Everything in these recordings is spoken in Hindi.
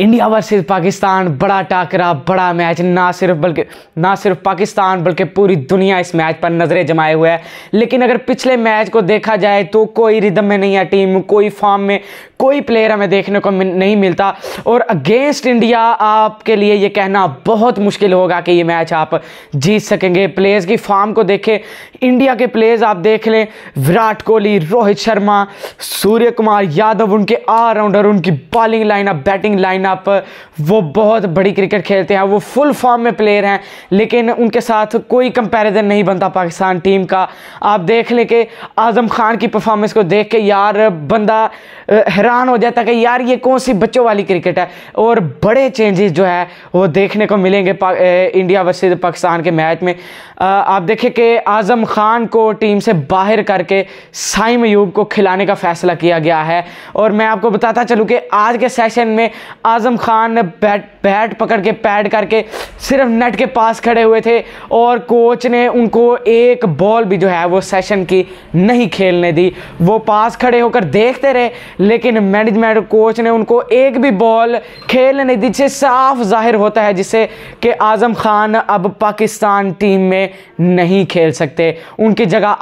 इंडिया वर्सेस पाकिस्तान बड़ा टाकरा बड़ा मैच ना सिर्फ बल्कि ना सिर्फ पाकिस्तान बल्कि पूरी दुनिया इस मैच पर नज़रें जमाए हुए है लेकिन अगर पिछले मैच को देखा जाए तो कोई रिदम में नहीं है टीम कोई फॉर्म में कोई प्लेयर हमें देखने को नहीं मिलता और अगेंस्ट इंडिया आपके लिए ये कहना बहुत मुश्किल होगा कि ये मैच आप जीत सकेंगे प्लेयर्स की फॉर्म को देखें इंडिया के प्लेयर्स आप देख लें विराट कोहली रोहित शर्मा सूर्य कुमार यादव उनके ऑलराउंडर उनकी बॉलिंग लाइनअप बैटिंग लाइनअप वो बहुत बड़ी क्रिकेट खेलते हैं वो फुल फॉर्म में प्लेयर हैं लेकिन उनके साथ कोई कंपेरिजन नहीं बनता पाकिस्तान टीम का आप देख लें कि आज़म खान की परफॉर्मेंस को देख के यार बंदा हैरान हैरान हो जाता कि यार ये कौन सी बच्चों वाली क्रिकेट है और बड़े चेंजेस जो है वो देखने को मिलेंगे इंडिया वर्सेज पाकिस्तान के मैच में आ, आप देखें कि आज़म खान को टीम से बाहर करके साई मयूब को खिलाने का फैसला किया गया है और मैं आपको बताता चलूँ कि आज के सेशन में आज़म खान ने बैट बैट पकड़ के पैड करके सिर्फ नेट के पास खड़े हुए थे और कोच ने उनको एक बॉल भी जो है वो सेशन की नहीं खेलने दी वो पास खड़े होकर देखते रहे लेकिन मैनेजमेंट कोच ने उनको एक भी बॉल खेल नहीं दी जिससे साफ जाहिर होता है जिससे कि आज़म खान अब पाकिस्तान टीम में नहीं खेल सकते उनकी जगह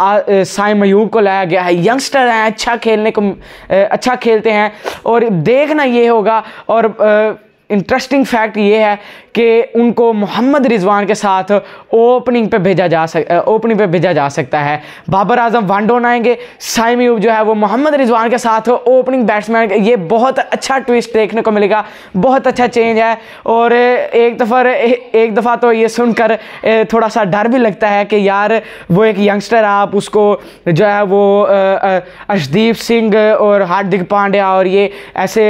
साई मयूब को लाया गया है यंगस्टर हैं अच्छा खेलने को अच्छा खेलते हैं और देखना ये होगा और इंटरेस्टिंग फैक्ट ये है कि उनको मोहम्मद रिजवान के साथ ओपनिंग पे भेजा जा सक ओपनिंग पे भेजा जा सकता है बाबर आजम वन डाउन आएंगे साइमयूब जो है वो मोहम्मद रिजवान के साथ ओपनिंग बैट्समैन ये बहुत अच्छा ट्विस्ट देखने को मिलेगा बहुत अच्छा चेंज है और एक दफ़ा एक दफ़ा तो ये सुनकर थोड़ा सा डर भी लगता है कि यार वो एक यंगस्टर आप उसको जो है वो अर्शदीप सिंह और हार्दिक पांड्या और ये ऐसे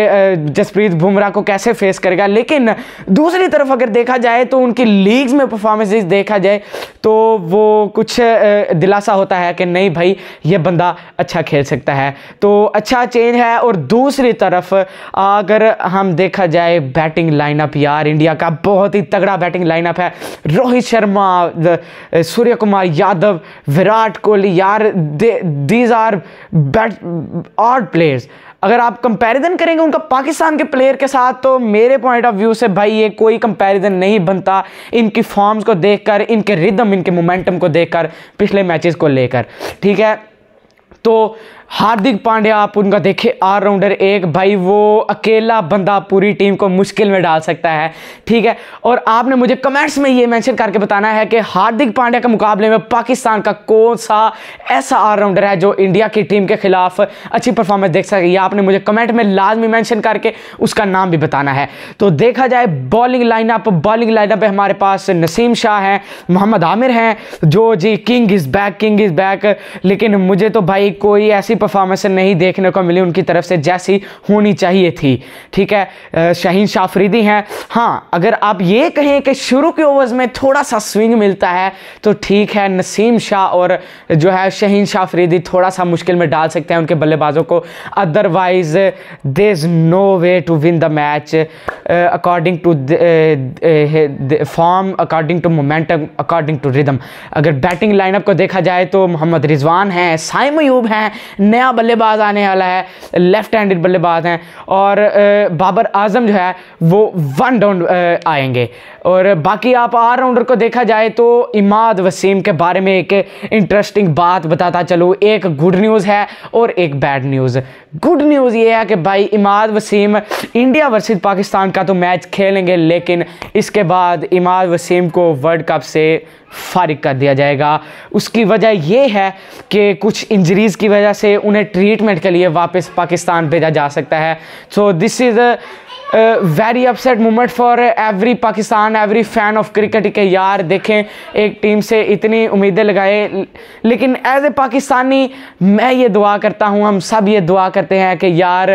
जसप्रीत बुमराह को कैसे फेस करेगा लेकिन दूसरी तरफ अगर देखा जाए तो उनकी लीग्स में परफॉर्मेंसेस देखा जाए तो वो कुछ दिलासा होता है कि नहीं भाई ये बंदा अच्छा खेल सकता है तो अच्छा चेंज है और दूसरी तरफ अगर हम देखा जाए बैटिंग लाइनअप यार इंडिया का बहुत ही तगड़ा बैटिंग लाइनअप है रोहित शर्मा सूर्य कुमार यादव विराट कोहली यार these are bat art players अगर आप कंपैरिजन करेंगे उनका पाकिस्तान के प्लेयर के साथ तो मेरे पॉइंट ऑफ व्यू से भाई ये कोई कंपैरिजन नहीं बनता इनकी फॉर्म्स को देखकर इनके रिदम इनके मोमेंटम को देखकर पिछले मैचेस को लेकर ठीक है तो हार्दिक पांड्या आप उनका देखे ऑलराउंडर एक भाई वो अकेला बंदा पूरी टीम को मुश्किल में डाल सकता है ठीक है और आपने मुझे कमेंट्स में ये मेंशन करके बताना है कि हार्दिक पांड्या के मुकाबले में पाकिस्तान का कौन सा ऐसा ऑलराउंडर है जो इंडिया की टीम के खिलाफ अच्छी परफॉर्मेंस देख सके या आपने मुझे कमेंट में लाजमी मैंशन करके उसका नाम भी बताना है तो देखा जाए बॉलिंग लाइनअप बॉलिंग लाइनअप है हमारे पास नसीम शाह हैं मोहम्मद आमिर हैं जो ji king is back king is back लेकिन मुझे तो भाई कोई ऐसी अच्छी परफॉर्मेंस नहीं देखने को मिली उनकी तरफ से जैसी होनी चाहिए थी ठीक है शहीन शाफरीदी हैं हाँ अगर आप ये कहें कि शुरू के ओवर्स में थोड़ा सा स्विंग मिलता है तो ठीक है नसीम शाह और जो है शहीन शाफरीदी थोड़ा सा मुश्किल में डाल सकते हैं उनके बल्लेबाजों को otherwise they is no way to win the match according to form according to momentum according to rhythm अगर बैटिंग लाइनअप को देखा जाए तो मोहम्मद रिजवान हैं साइम साइमयूब हैं नया बल्लेबाज आने वाला है लेफ्ट हैंडेड बल्लेबाज हैं और बाबर आजम जो है वो वन डाउन आएंगे और बाकी आप आर राउंडर को देखा जाए तो इमाद वसीम के बारे में एक इंटरेस्टिंग बात बताता चलो एक गुड न्यूज़ है और एक बैड न्यूज़ गुड न्यूज़ ये है कि भाई इमाद वसीम इंडिया वर्सेस पाकिस्तान का तो मैच खेलेंगे लेकिन इसके बाद इमाद वसीम को वर्ल्ड कप से फारिग कर दिया जाएगा उसकी वजह यह है कि कुछ इंजरीज़ की वजह से उन्हें ट्रीटमेंट के लिए वापस पाकिस्तान भेजा जा सकता है so this is very upset moment for every Pakistan every fan of cricket के यार देखें एक टीम से इतनी उम्मीदें लगाए लेकिन एज ए पाकिस्तानी मैं ये दुआ करता हूँ हम सब ये दुआ करते हैं कि यार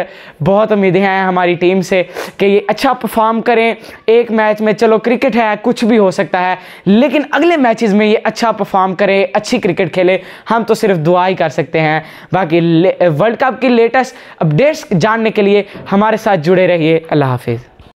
बहुत उम्मीदें हैं हमारी टीम से कि ये अच्छा परफॉर्म करें एक मैच में चलो क्रिकेट है कुछ भी हो सकता है लेकिन अगले मैच में ये अच्छा परफॉर्म करें अच्छी क्रिकेट खेले हम तो सिर्फ दुआ ही कर सकते हैं बाकी वर्ल्ड कप की लेटेस्ट अपडेट्स जानने के लिए हमारे साथ जुड़े रहिए अल्लाह अल्लाह हाफिज़